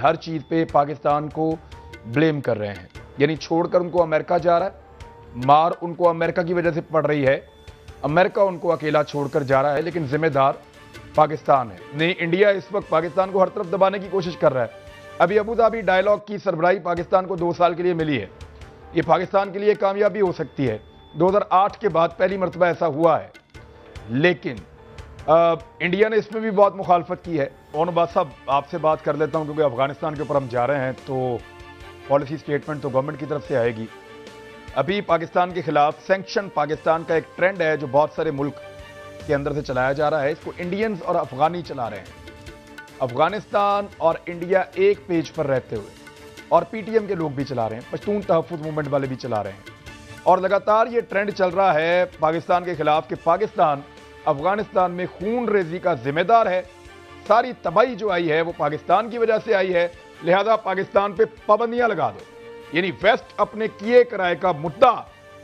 हर चीज़ पे पाकिस्तान को ब्लेम कर रहे हैं यानी छोड़कर उनको अमेरिका जा रहा है मार उनको अमेरिका की वजह से पड़ रही है अमेरिका उनको अकेला छोड़कर जा रहा है लेकिन जिम्मेदार पाकिस्तान है नहीं इंडिया इस वक्त पाकिस्तान को हर तरफ दबाने की कोशिश कर रहा है अभी अबू धाबी डायलॉग की सरबराही पाकिस्तान को दो साल के लिए मिली है ये पाकिस्तान के लिए कामयाबी हो सकती है 2008 के बाद पहली मरतबा ऐसा हुआ है लेकिन आ, इंडिया ने इसमें भी बहुत मुखालफत की है ओन अब्बास साहब आपसे बात कर लेता हूँ क्योंकि अफगानिस्तान के ऊपर हम जा रहे हैं तो पॉलिसी स्टेटमेंट तो गवर्नमेंट की तरफ से आएगी अभी पाकिस्तान के खिलाफ सेंक्शन पाकिस्तान का एक ट्रेंड है जो बहुत सारे मुल्क के अंदर से चलाया जा रहा है इसको इंडियंस और अफगानी चला रहे हैं अफगानिस्तान और इंडिया एक पेज पर रहते हुए और पीटीएम के लोग भी चला रहे हैं पश्तून तहफुज मूवमेंट वाले भी चला रहे हैं और लगातार ये ट्रेंड चल रहा है पाकिस्तान के खिलाफ कि पाकिस्तान अफगानिस्तान में खून रेजी का जिम्मेदार है सारी तबाही जो आई है वो पाकिस्तान की वजह से आई है लिहाजा पाकिस्तान पे पाबंदियां लगा दो यानी वेस्ट अपने किए कराए का मुद्दा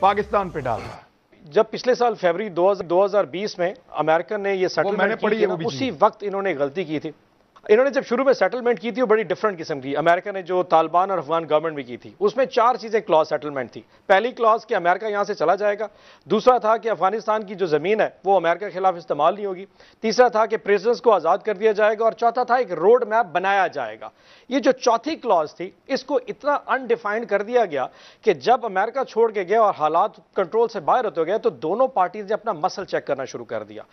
पाकिस्तान पे डाल रहा है जब पिछले साल फरवरी 2020 में अमेरिकन ने ये सेटलमेंट मैंने पढ़ी उसी वक्त इन्होंने गलती की थी इन्होंने जब शुरू में सेटलमेंट की थी वो बड़ी डिफरेंट किस्म की अमेरिका ने जो तालिबान और अफगान गवर्नमेंट भी की थी उसमें चार चीज़ें क्लॉज सेटलमेंट थी पहली क्लॉज कि अमेरिका यहाँ से चला जाएगा दूसरा था कि अफगानिस्तान की जो ज़मीन है वो अमेरिका के खिलाफ इस्तेमाल नहीं होगी तीसरा था कि प्रेजिडेंस को आज़ाद कर दिया जाएगा और चौथा था एक रोड मैप बनाया जाएगा ये जो चौथी क्लॉज थी इसको इतना अनडिफाइंड कर दिया गया कि जब अमेरिका छोड़ के गया और हालात कंट्रोल से बाहर होते गए तो दोनों पार्टीज ने अपना मसल चेक करना शुरू कर दिया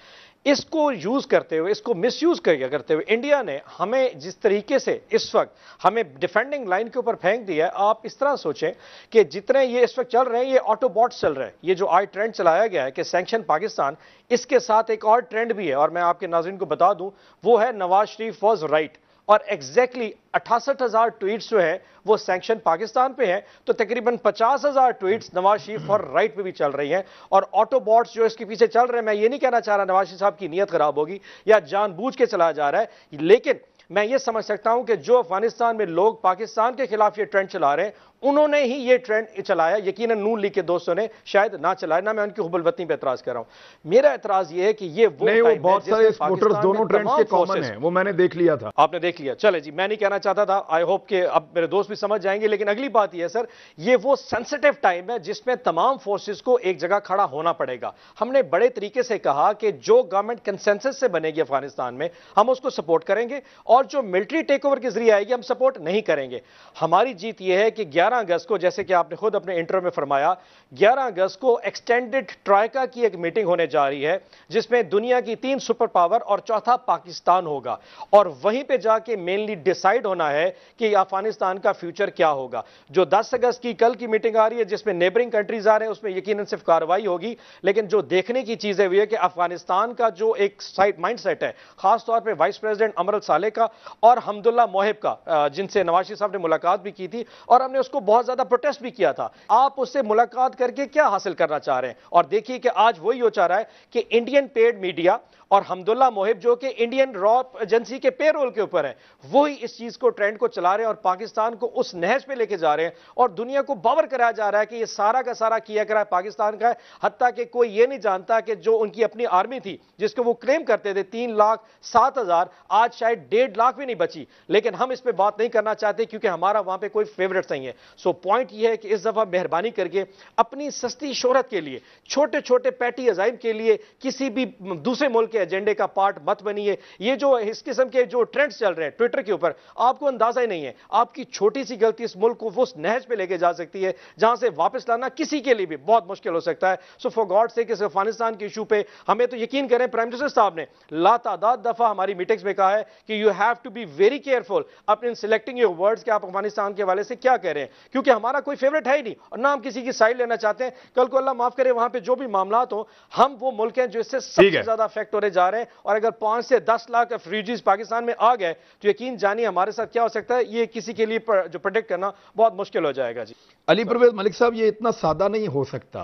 इसको यूज करते हुए इसको मिसयूज करते हुए इंडिया ने हमें जिस तरीके से इस वक्त हमें डिफेंडिंग लाइन के ऊपर फेंक दिया है आप इस तरह सोचें कि जितने ये इस वक्त चल रहे हैं ये ऑटोबॉट्स चल रहे हैं ये जो आई ट्रेंड चलाया गया है कि सैंक्शन पाकिस्तान इसके साथ एक और ट्रेंड भी है और मैं आपके नाजरन को बता दूं वो है Nawaz Sharif was right right. और एग्जैक्टली अठासठ हजार ट्वीट्स जो है वो सैंक्शन पाकिस्तान पे है तो तकरीबन पचास हजार ट्वीट्स नवाज शरीफ और राइट पे भी चल रही हैं और ऑटोबॉट्स जो इसके पीछे चल रहे हैं मैं ये नहीं कहना चाह रहा नवाज शरीफ साहब की नीयत खराब होगी या जानबूझ के चलाया जा रहा है लेकिन मैं ये समझ सकता हूं कि जो अफगानिस्तान में लोग पाकिस्तान के खिलाफ ये ट्रेंड चला रहे हैं उन्होंने ही ये ट्रेंड चलाया यकीन नू लीग के दोस्तों ने शायद ना चलाया ना मैं उनकी हुबलवती पर एतराज कर रहा हूं मेरा एतराज ये है कि ये वो, वो बहुत सारे स्पोर्टर्स दोनों ट्रेंड्स के कॉमन हैं वो मैंने देख लिया था आपने देख लिया चले जी मैं नहीं कहना चाहता था आई होप कि अब मेरे दोस्त भी समझ जाएंगे लेकिन अगली बात यह है सर ये वो सेंसिटिव टाइम है जिसमें तमाम फोर्सेज को एक जगह खड़ा होना पड़ेगा हमने बड़े तरीके से कहा कि जो गवर्नमेंट कंसेंसस से बनेगी अफगानिस्तान में हम उसको सपोर्ट करेंगे और और जो मिलिट्री टेक ओवर के जरिए आएगी हम सपोर्ट नहीं करेंगे हमारी जीत यह है कि 11 अगस्त को जैसे कि आपने खुद अपने इंटरव्यू में फरमाया 11 अगस्त को एक्सटेंडेड ट्रायका की एक मीटिंग होने जा रही है जिसमें दुनिया की तीन सुपर पावर और चौथा पाकिस्तान होगा और वहीं पर जाके मेनली डिसाइड होना है कि अफगानिस्तान का फ्यूचर क्या होगा जो दस अगस्त की कल की मीटिंग आ रही है जिसमें नेबरिंग कंट्रीज आ रहे हैं उसमें यकीन सिर्फ कार्रवाई होगी लेकिन जो देखने की चीजें हुई है कि अफगानिस्तान का जो एक साइड सेट है खासतौर पर वाइस प्रेसिडेंट अमरल साले का और हमदुल्ला मोहिब का जिनसे नवाशी साहब ने मुलाकात भी की थी और हमने उसको बहुत ज्यादा प्रोटेस्ट भी किया था आप उससे मुलाकात करके क्या हासिल करना चाह रहे हैं और देखिए कि आज वही हो चाह रहा है कि इंडियन पेड मीडिया और हमदुल्ला मोहिब जो कि इंडियन रॉप एजेंसी के पेरोल के ऊपर है वही इस चीज को ट्रेंड को चला रहे हैं और पाकिस्तान को उस नहज पे लेके जा रहे हैं और दुनिया को बावर कराया जा रहा है कि ये सारा का सारा किया करा है पाकिस्तान का है हत्या कि कोई ये नहीं जानता कि जो उनकी अपनी आर्मी थी जिसको वो क्लेम करते थे तीन लाख सात हजार आज शायद डेढ़ लाख भी नहीं बची लेकिन हम इस पर बात नहीं करना चाहते क्योंकि हमारा वहां पर कोई फेवरेट नहीं है सो पॉइंट यह है कि इस दफा मेहरबानी करके अपनी सस्ती शोहरत के लिए छोटे छोटे पैटी अजाइम के लिए किसी भी दूसरे मुल्क के एजेंडे का पार्ट मत बनिए ये जो इस किस्म के जो ट्रेंड्स चल रहे हैं ट्विटर के ऊपर आपको अंदाजा ही नहीं है आपकी छोटी सी गलती इस मुल्क को उस नहज पे लेके जा सकती है जहां से वापस लाना किसी के लिए भी बहुत मुश्किल हो सकता है सो फॉर गॉड से किस अफगानिस्तान के इशू पे हमें तो यकीन करें प्राइम मिनिस्टर साहब ने लातादाद दफा हमारी मीटिंग्स में कहा है कि you have to be very careful अपने इन सिलेक्टिंग योर वर्ड्स के आप अफगानिस्तान के हवाले से क्या कह रहे हैं क्योंकि हमारा कोई फेवरेट है ही नहीं और ना हम किसी की साइड लेना चाहते हैं कल को अल्लाह माफ करे वहां पर जो भी मामला हो हम वो मुल्क हैं जो इससे सबसे ज्यादा अफेक्ट होने जा रहे हैं और अगर पांच से दस लाख रिफ्यूजीज पाकिस्तान में आ गए तो यकीन जानिए हमारे साथ क्या हो सकता है ये किसी के लिए पर, जो प्रोडिक्ट करना बहुत मुश्किल हो जाएगा जी अली परवेज मलिक साहब ये इतना सादा नहीं हो सकता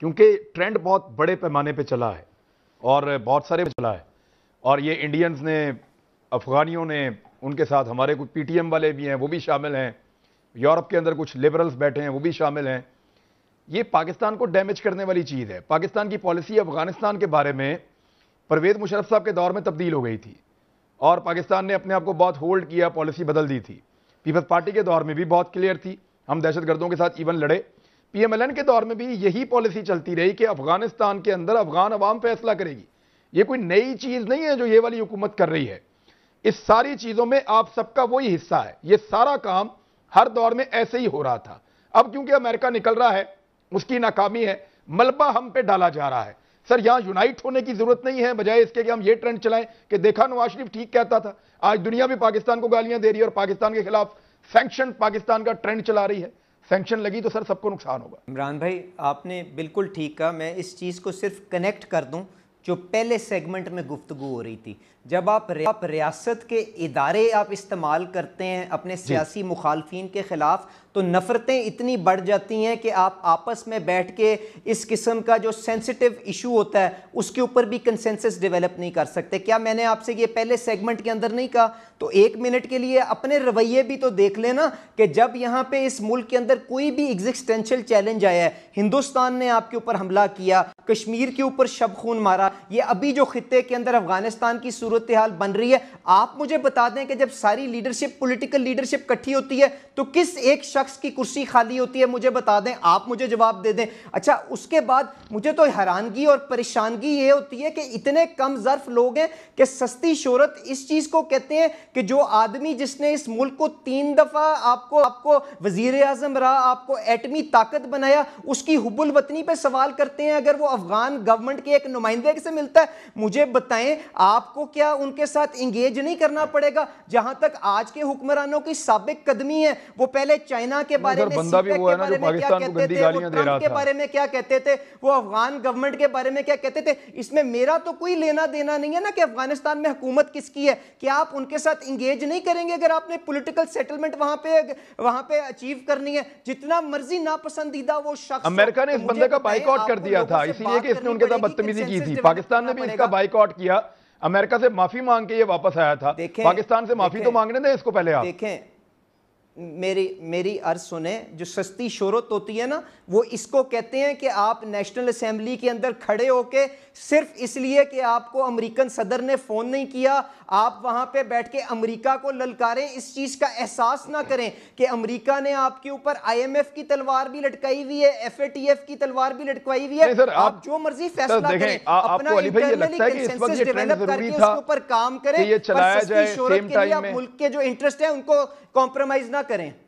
क्योंकि ट्रेंड बहुत बड़े पैमाने पर चला है और बहुत सारे चला है और ये इंडियंस ने अफ़गानियों ने उनके साथ हमारे कुछ पीटीएम वाले भी हैं वो भी शामिल हैं यूरोप के अंदर कुछ लिबरल्स बैठे हैं वो भी शामिल हैं ये पाकिस्तान को डैमेज करने वाली चीज़ है पाकिस्तान की पॉलिसी अफगानिस्तान के बारे में परवेज मुशरफ साहब के दौर में तब्दील हो गई थी और पाकिस्तान ने अपने आप को बहुत होल्ड किया पॉलिसी बदल दी थी पीपल्स पार्टी के दौर में भी बहुत क्लियर थी हम दहशतगर्दों के साथ इवन लड़े पीएमएलएन के दौर में भी यही पॉलिसी चलती रही कि अफगानिस्तान के अंदर अफगान अवाम फैसला करेगी ये कोई नई चीज़ नहीं है जो ये वाली हुकूमत कर रही है इस सारी चीजों में आप सबका वही हिस्सा है यह सारा काम हर दौर में ऐसे ही हो रहा था अब क्योंकि अमेरिका निकल रहा है उसकी नाकामी है मलबा हम पे डाला जा रहा है सर यहां यूनाइट होने की जरूरत नहीं है बजाय इसके कि हम ये ट्रेंड चलाएं कि देखा नवाज शरीफ ठीक कहता था आज दुनिया भी पाकिस्तान को गालियां दे रही है और पाकिस्तान के खिलाफ सैंक्शन पाकिस्तान का ट्रेंड चला रही है सैंक्शन लगी तो सर सबको नुकसान होगा इमरान भाई आपने बिल्कुल ठीक कहा मैं इस चीज़ को सिर्फ कनेक्ट कर दूं जो पहले सेगमेंट में गुफ्तु हो रही थी जब आप आप रियासत के इदारे आप इस्तेमाल करते हैं अपने सियासी मुखालफी के ख़िलाफ़ तो नफ़रतें इतनी बढ़ जाती हैं कि आप आपस में बैठ के इस किस्म का जो सेंसिटिव इशू होता है उसके ऊपर भी कंसेंसस डेवलप नहीं कर सकते क्या मैंने आपसे ये पहले सेगमेंट के अंदर नहीं कहा तो एक मिनट के लिए अपने रवैये भी तो देख लेना कि जब यहाँ पे इस मुल्क के अंदर कोई भी एग्जिस्टेंशियल चैलेंज आया है हिंदुस्तान ने आपके ऊपर हमला किया कश्मीर के ऊपर शब खून मारा ये अभी जो खत्े के अंदर अफगानिस्तान की सूरत हाल बन रही है आप मुझे बता दें कि जब सारी लीडरशिप पोलिटिकल लीडरशिप इकट्ठी होती है तो किस एक शख्स शख्स की कुर्सी खाली होती है मुझे बता दें आप मुझे जवाब दे दें अच्छा उसके बाद मुझे तो हैरानगी और परेशानगी ये होती है कि इतने कम ज़र्फ लोग हैं कि सस्ती शहरत इस चीज़ को कहते हैं कि जो आदमी जिसने इस मुल्क को तीन दफ़ा आपको आपको वजीर आजम रहा आपको एटमी ताकत बनाया उसकी हुबुल वतनी पर सवाल करते हैं अगर वो अफगान गवर्नमेंट के एक नुमाइंदे से मिलता है मुझे बताएं आपको क्या उनके साथ इंगेज नहीं करना पड़ेगा जहां तक आज के हुक्मरानों की सबक कदमी है वो पहले चाइना चाइना के बारे में बंदा भी वो है ना जो पाकिस्तान को गंदी गालियां दे रहा था बारे में क्या कहते थे वो अफगान गवर्नमेंट के बारे में क्या कहते थे इसमें मेरा तो कोई लेना देना नहीं है ना कि अफगानिस्तान में हुकूमत किसकी है क्या आप उनके साथ इंगेज नहीं करेंगे अगर आपने पोलिटिकल सेटलमेंट वहां पे वहां पे अचीव करनी है जितना मर्जी नापसंदीदा वो शख्स अमेरिका ने इस तो बंदे का बाइकआउट कर दिया था इसीलिए कि इसने उनके साथ बदतमीजी की थी पाकिस्तान ने भी इसका बाइकआउट किया अमेरिका से माफी मांग के ये वापस आया था पाकिस्तान से माफी तो मांगने दें इसको पहले आप देखें मेरी मेरी अर्ज सुने जो सस्ती शोरत होती है ना वो इसको कहते हैं कि आप नेशनल असम्बली के अंदर खड़े होके सिर्फ इसलिए कि आपको अमेरिकन सदर ने फ़ोन नहीं किया आप वहाँ पे बैठ के अमेरिका को ललकारें इस चीज़ का एहसास ना करें कि अमेरिका ने आपके ऊपर आईएमएफ की तलवार भी लटकाई हुई है एफएटीएफ की तलवार भी लटकाई हुई है सर, आप, आप जो मर्जी फैसला करें अपना काम करें के मुल्क के जो इंटरेस्ट है उनको कॉम्प्रोमाइज़ ना querem?